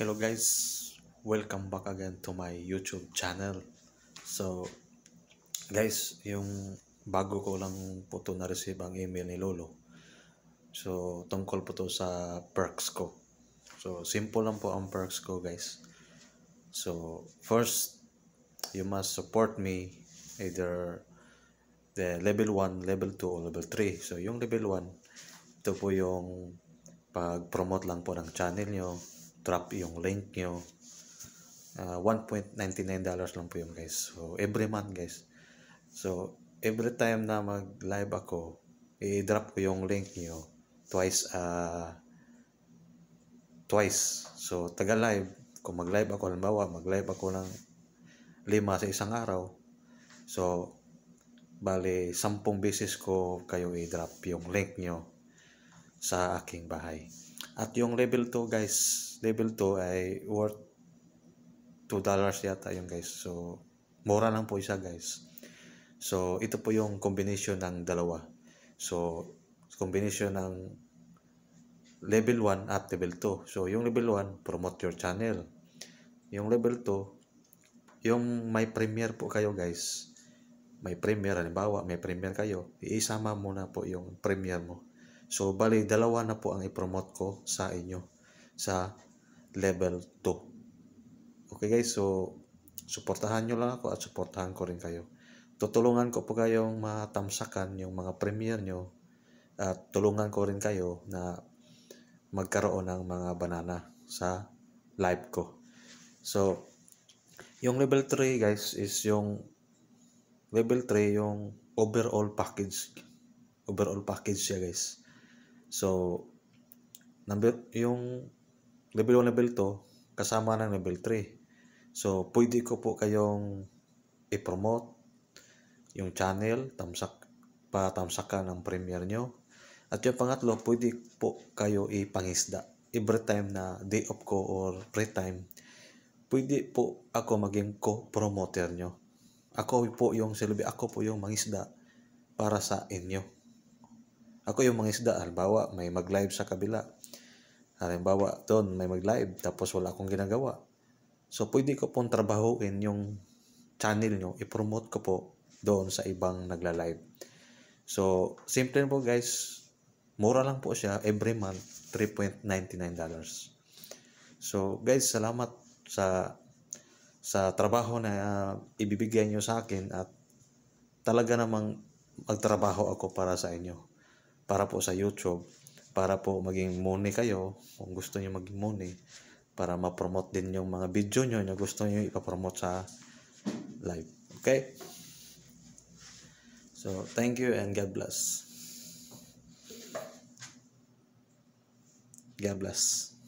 hello guys welcome back again to my youtube channel so guys yung bago ko lang po to na receive ang email ni lolo so tungkol po ito sa perks ko so simple lang po ang perks ko guys so first you must support me either the level 1 level 2 or level 3 so yung level 1 ito po yung pag-promote lang po ng channel nyo drop yung link nyo. Uh, ah, $1.99 lang po yun guys. So, every month guys. So, every time na mag-live ako, i-drop ko yung link nyo twice uh, twice. So, taga-live. Kung mag-live ako, halimbawa, mag-live ako ng lima sa isang araw. So, bali, sampung beses ko kayo i-drop yung link nyo sa aking bahay. At yung level 2, guys, level 2 ay worth $2 dollars yata yun guys. So, mura lang po isa guys. So, ito po yung combination ng dalawa. So, combination ng level 1 at level 2. So, yung level 1, promote your channel. Yung level 2, yung may premiere po kayo guys. May premiere, halimbawa, may premiere kayo. Iisama muna po yung premiere mo. So, bali, dalawa na po ang ipromote ko sa inyo sa level 2. Okay guys, so suportahan nyo lang ako at suportahan ko rin kayo. Tutulungan ko po kayong matamsakan yung mga premier nyo at tulungan ko rin kayo na magkaroon ng mga banana sa live ko. So, yung level 3 guys is yung level 3 yung overall package. Overall package siya guys. So, number, yung level 1, level 2, kasama ng level 3. So, pwede ko po kayong i-promote yung channel, tamsak, patamsakan ng premiere nyo. At yung pangatlo, pwede po kayo ipangisda. Every time na day off ko or free time, pwede po ako maging co-promoter nyo. Ako po yung silbi, ako po yung mangisda para sa inyo. Ako yung mangisda, halimbawa may mag-live sa kabila Halimbawa, doon may mag-live tapos wala akong ginagawa. So, pwede ko pong trabahuin yung channel nyo. I-promote ko po doon sa ibang nagla-live. So, simple po guys. Mura lang po siya every month, $3.99. So, guys, salamat sa sa trabaho na uh, ibibigay nyo sa akin at talaga namang magtrabaho ako para sa inyo. Para po sa YouTube para po maging money kayo kung gusto niyo maging money para ma-promote din yung mga video niyo na gusto niyo ipa-promote sa live. Okay? So, thank you and God bless. God bless.